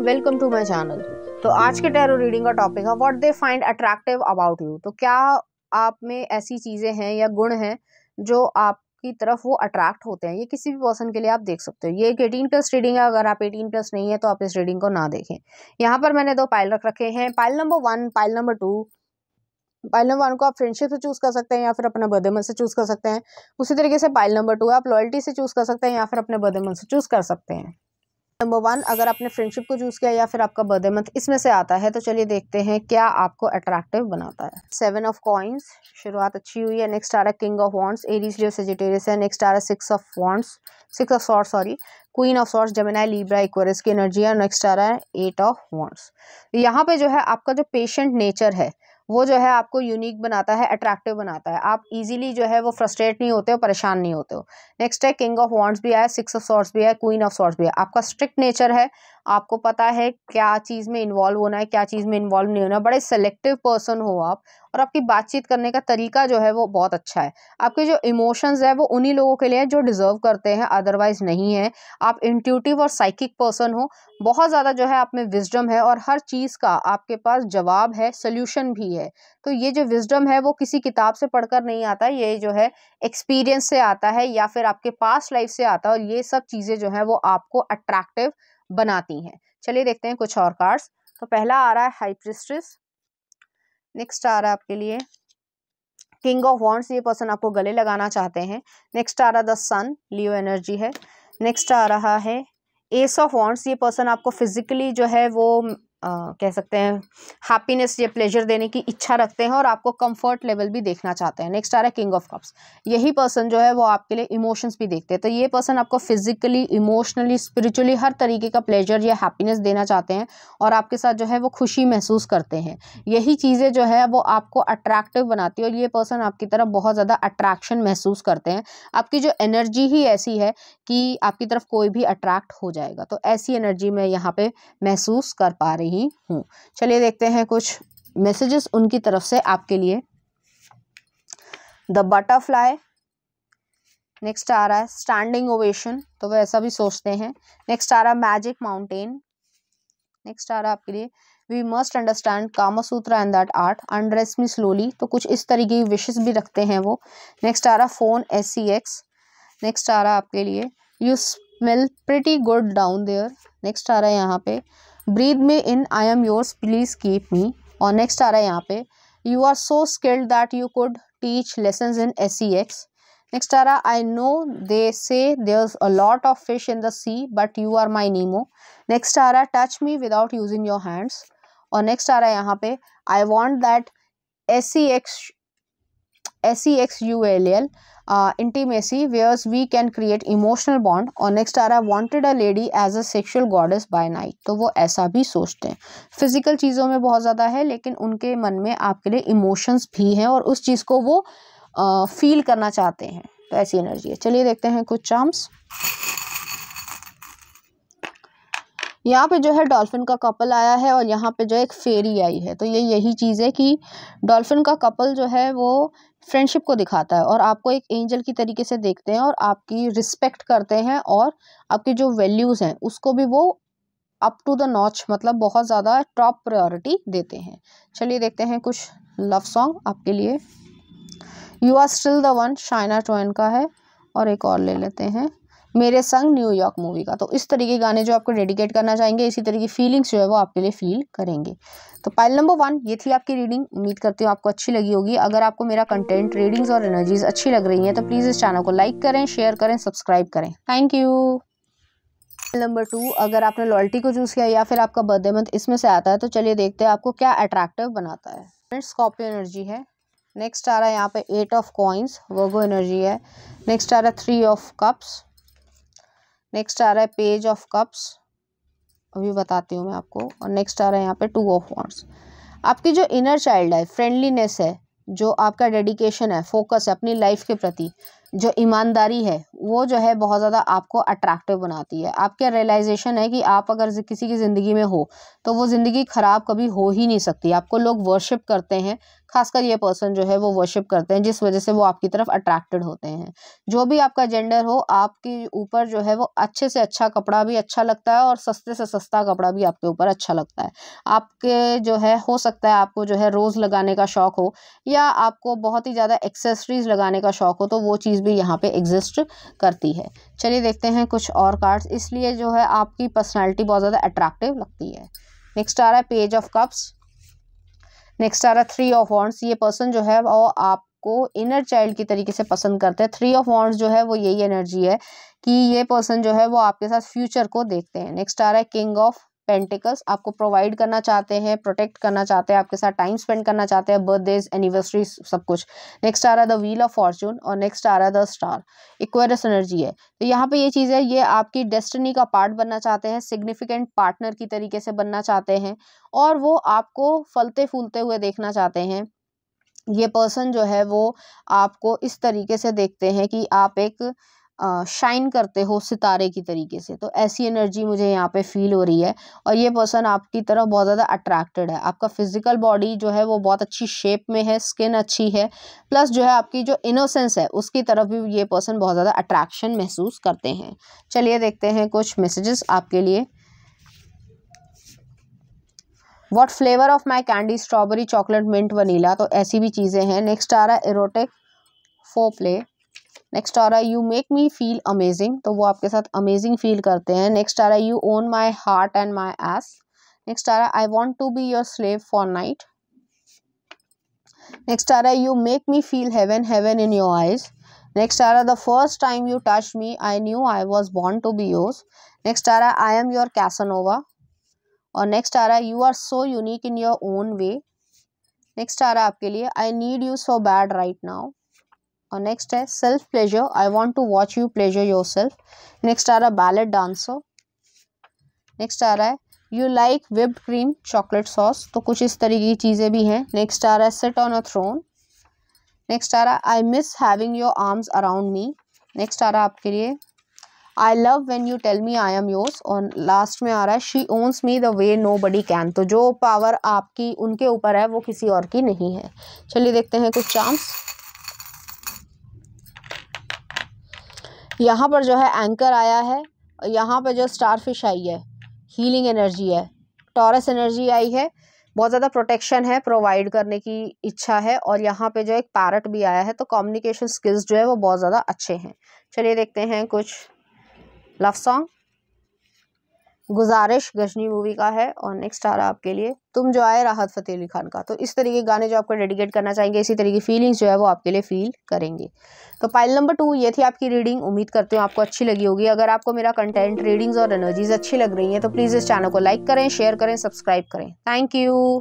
and welcome to my channel तो आज के टैरो रीडिंग का टॉपिक है what they find attractive about you तो क्या आप में ऐसी चीज़ें हैं या गुण हैं जो आपकी तरफ वो अट्रैक्ट होते हैं ये किसी भी पर्सन के लिए आप देख सकते हो ये एक एटीन प्लस रीडिंग है अगर आप एटीन प्लस नहीं है तो आप इस रीडिंग को ना देखें यहाँ पर मैंने दो पाइल रख रखे हैं pile number one pile number two pile number one को आप फ्रेंडशिप से चूज कर सकते हैं या फिर अपने मन से चूज कर सकते हैं उसी तरीके से पाइल नंबर टू आप लॉयल्टी से चूज कर सकते हैं या फिर अपने मन से चूज कर सकते हैं नंबर वन अगर आपने फ्रेंडशिप को चूज़ किया या फिर आपका बर्थडे मंथ इसमें से आता है तो चलिए देखते हैं क्या आपको अट्रैक्टिव बनाता है सेवन ऑफ कॉइन्स शुरुआत अच्छी हुई है नेक्स्ट आ रहा है king of wands Aries Leo Sagittarius है नेक्स्ट आ रहा है six of wands six of swords sorry queen of swords Gemini Libra Aquarius की एनर्जी है नेक्स्ट आ रहा है एट ऑफ वॉन्ट्स यहाँ पे जो है आपका जो पेशेंट नेचर है वो जो है आपको यूनिक बनाता है अट्रैक्टिव बनाता है आप इजीली जो है वो फ्रस्ट्रेट नहीं होते हो परेशान नहीं होते हो नेक्स्ट है किंग ऑफ वॉन्ट्स भी आया सिक्स ऑफ सॉर्ट्स भी है क्वीन ऑफ सॉर्ट्स भी है आपका स्ट्रिक्ट नेचर है आपको पता है क्या चीज़ में इन्वॉल्व होना है क्या चीज़ में इन्वॉल्व नहीं होना बड़े सेलेक्टिव पर्सन हो आप और आपकी बातचीत करने का तरीका जो है वो बहुत अच्छा है आपके जो इमोशंस है वो उन्हीं लोगों के लिए जो डिज़र्व करते हैं अदरवाइज़ नहीं है आप इंट्यूटिव और साइकिक पर्सन हो बहुत ज़्यादा जो है आप में विजडम है और हर चीज़ का आपके पास जवाब है सोल्यूशन भी है तो ये जो विजडम है वो किसी किताब से पढ़कर नहीं आता ये जो है एक्सपीरियंस से आता है या फिर आपके पास लाइफ से आता है और ये सब चीज़ें जो है वो आपको अट्रैक्टिव बनाती हैं चलिए देखते हैं कुछ और कार्ड्स तो पहला आ रहा है हाइप्रिस्ट्रिस नेक्स्ट आ रहा है आपके लिए किंग ऑफ वॉन्ट्स ये पर्सन आपको गले लगाना चाहते हैं नेक्स्ट आ रहा द सन लियो एनर्जी है नेक्स्ट आ रहा है एस ऑफ वॉन्ट्स ये पर्सन आपको फिजिकली जो है वो आ, कह सकते हैं हैप्पीनेस या प्लेजर देने की इच्छा रखते हैं और आपको कंफर्ट लेवल भी देखना चाहते हैं नेक्स्ट आ रहा है किंग ऑफ कप्स यही पर्सन जो है वो आपके लिए इमोशंस भी देखते हैं तो ये पर्सन आपको फिजिकली इमोशनली स्पिरिचुअली हर तरीके का प्लेजर या हैप्पीनेस देना चाहते हैं और आपके साथ जो है वो खुशी महसूस करते हैं यही चीज़ें जो है वो आपको अट्रैक्टिव बनाती है और ये पर्सन आपकी तरफ बहुत ज़्यादा अट्रैक्शन महसूस करते हैं आपकी जो एनर्जी ही ऐसी है कि आपकी तरफ कोई भी अट्रैक्ट हो जाएगा तो ऐसी एनर्जी मैं यहाँ पर महसूस कर पा रही ही हूँ चलिए देखते हैं कुछ मैसेजेस उनकी तरफ से आपके लिए द बटरफ्लाई नेक्स्ट आ रहा है स्टैंडिंग ओवेशन तो वह ऐसा भी सोचते हैं नेक्स्ट आ रहा है मैजिक माउंटेन नेक्स्ट आ रहा है आपके लिए we must understand Kamasutra and that art undress me slowly तो कुछ इस तरीके की विशेष भी रखते हैं वो नेक्स्ट आ रहा phone S C X next आ रहा आपके लिए you smell pretty good down there next आ रहा है यहाँ पे breathe me in I am yours please keep me और नेक्स्ट आ रहा है यहाँ पे you are so skilled that you could teach lesson in S C X next आ रहा I know they say there a lot of fish in the sea but you are my Nemo next आ रहा touch me without using your hands और next आ रहा है यहाँ पे I want that S C X S C X U L L intimacy uh, intimacy we can create emotional bond और next आ रहा है wanted a lady as a sexual goddess by night तो वो ऐसा भी सोचते हैं फिजिकल चीज़ों में बहुत ज़्यादा है लेकिन उनके मन में आपके लिए इमोशंस भी हैं और उस चीज़ को वो फील uh, करना चाहते हैं तो ऐसी एनर्जी है चलिए देखते हैं कुछ चार्म्स यहाँ पे जो है डॉल्फिन का कपल आया है और यहाँ पे जो एक फेरी आई है तो ये यही चीज़ है कि डॉल्फिन का कपल जो है वो फ्रेंडशिप को दिखाता है और आपको एक एंजल की तरीके से देखते हैं और आपकी रिस्पेक्ट करते हैं और आपके जो वैल्यूज़ हैं उसको भी वो अप टू द नॉच मतलब बहुत ज़्यादा टॉप प्रायोरिटी देते हैं चलिए देखते हैं कुछ लव सॉन्ग आपके लिए you are still the one Shania Twain का है और एक और ले लेते हैं मेरे संग न्यूयॉर्क मूवी का तो इस तरीके के गाने जो आपको डेडिकेट करना चाहेंगे इसी तरह की फीलिंग्स जो है वो आपके लिए फील करेंगे तो पाइल नंबर वन ये थी आपकी रीडिंग उम्मीद करती हूँ आपको अच्छी लगी होगी अगर आपको मेरा कंटेंट रीडिंग्स और एनर्जीज अच्छी लग रही है तो प्लीज़ इस चैनल को लाइक करें शेयर करें सब्सक्राइब करें थैंक यू नंबर टू अगर आपने लॉयल्टी को चूज़ किया या फिर आपका बर्थडे मंथ इसमें से आता है तो चलिए देखते हैं आपको क्या अट्रैक्टिव बनाता है स्कॉर्पियो एनर्जी है नेक्स्ट आ रहा है यहाँ पे eight of coins Virgo energy है नेक्स्ट आ रहा है थ्री ऑफ कप्स नेक्स्ट आ रहा है पेज ऑफ कप्स अभी बताती हूँ मैं आपको और नेक्स्ट आ रहा है यहाँ पे टू ऑफ वॉन्ट्स आपकी जो इनर चाइल्ड है फ्रेंडलीनेस है जो आपका डेडिकेशन है फोकस है अपनी लाइफ के प्रति जो ईमानदारी है वो जो है बहुत ज़्यादा आपको अट्रैक्टिव बनाती है आपके रियलाइजेशन है कि आप अगर किसी की ज़िंदगी में हो तो वो ज़िंदगी ख़राब कभी हो ही नहीं सकती आपको लोग वर्शिप करते हैं खासकर ये पर्सन जो है वो वर्शिप करते हैं जिस वजह से वो आपकी तरफ अट्रैक्टेड होते हैं जो भी आपका जेंडर हो आपके ऊपर जो है वो अच्छे से अच्छा कपड़ा भी अच्छा लगता है और सस्ते से सस्ता कपड़ा भी आपके ऊपर अच्छा लगता है आपके जो है हो सकता है आपको जो है रोज़ लगाने का शौक़ हो या आपको बहुत ही ज़्यादा एक्सेसरीज लगाने का शौक़ हो तो वो चीज़ चीज़ भी यहाँ पे एग्जिस्ट करती है चलिए देखते हैं कुछ और कार्ड्स इसलिए जो है आपकी पर्सनैलिटी बहुत ज़्यादा अट्रैक्टिव लगती है नेक्स्ट आ रहा है पेज ऑफ कप्स नेक्स्ट आ रहा है थ्री ऑफ वॉन्ट्स ये पर्सन जो है वो आपको इनर चाइल्ड की तरीके से पसंद करते हैं थ्री ऑफ वॉन्ट्स जो है वो यही एनर्जी है कि ये पर्सन जो है वो आपके साथ फ्यूचर को देखते हैं नेक्स्ट आ रहा है किंग ऑफ पेंटिकल्स आपको प्रोवाइड करना चाहते हैं प्रोटेक्ट करना चाहते हैं आपके साथ टाइम स्पेंड करना चाहते हैं बर्थडेज एनिवर्सरी सब कुछ नेक्स्ट आ रहा है द व्हील ऑफ फॉर्चून और नेक्स्ट आ रहा है द स्टार इक्वेरस एनर्जी है तो यहाँ पे ये चीज़ है ये आपकी डेस्टिनी का पार्ट बनना चाहते हैं सिग्निफिकेंट पार्टनर की तरीके से बनना चाहते हैं और वो आपको फलते फूलते हुए देखना चाहते हैं ये पर्सन जो है वो आपको इस तरीके से देखते हैं कि आप एक शाइन करते हो सितारे की तरीके से तो ऐसी एनर्जी मुझे यहाँ पे फील हो रही है और ये पर्सन आपकी तरफ बहुत ज़्यादा अट्रैक्टेड है आपका फिजिकल बॉडी जो है वो बहुत अच्छी शेप में है स्किन अच्छी है प्लस जो है आपकी जो इनोसेंस है उसकी तरफ भी ये पर्सन बहुत ज़्यादा अट्रैक्शन महसूस करते हैं चलिए देखते हैं कुछ मैसेजेस आपके लिए what flavour of my candy strawberry chocolate mint vanilla तो ऐसी भी चीज़ें हैं नेक्स्ट आ रहा है एरोटिक फो प्ले नेक्स्ट आ रहा है you make me feel amazing तो वो आपके साथ अमेजिंग फील करते हैं नेक्स्ट आ रहा है you own my heart and my ass next आ रहा है I want to be your slave for night next आ रहा है you make me feel heaven heaven in your eyes next आ रहा है the first time you touch me I knew I was born to be yours next आ रहा है I am your Casanova और नेक्स्ट आ रहा है you are so unique in your own way next आ रहा है आपके लिए I need you so bad right now और नेक्स्ट है self pleasure I want to watch you pleasure yourself next आ रहा है बैलेट डांसो नेक्स्ट आ रहा है you like whip cream chocolate sauce तो कुछ इस तरीके की चीज़ें भी हैं नेक्स्ट आ रहा है set on a throne next आ रहा है I miss having your arms around me next आ रहा है आपके लिए I love when you tell me I am yours और लास्ट में आ रहा है she owns me the way nobody can तो जो पावर आपकी उनके ऊपर है वो किसी और की नहीं है चलिए देखते हैं कुछ चांस यहाँ पर जो है एंकर आया है और यहाँ पर जो स्टार फिश आई है हीलिंग एनर्जी है टॉरस एनर्जी आई है बहुत ज़्यादा प्रोटेक्शन है प्रोवाइड करने की इच्छा है और यहाँ पे जो एक पैरट भी आया है तो कम्युनिकेशन स्किल्स जो है वो बहुत ज़्यादा अच्छे हैं चलिए देखते हैं कुछ लव सॉन्ग गुजारिश गजनी मूवी का है और नेक्स्ट आ रहा है आपके लिए तुम जो आए राहत फतेह अली खान का तो इस तरीके के गाने जो आपको डेडिकेट करना चाहेंगे इसी तरीके की फीलिंग्स जो है वो आपके लिए फील करेंगे तो पाइल नंबर टू ये थी आपकी रीडिंग उम्मीद करते हो आपको अच्छी लगी होगी अगर आपको मेरा कंटेंट रीडिंग्स और एनर्जीज अच्छी लग रही हैं तो प्लीज़ इस चैनल को लाइक करें शेयर करें सब्सक्राइब करें थैंक यू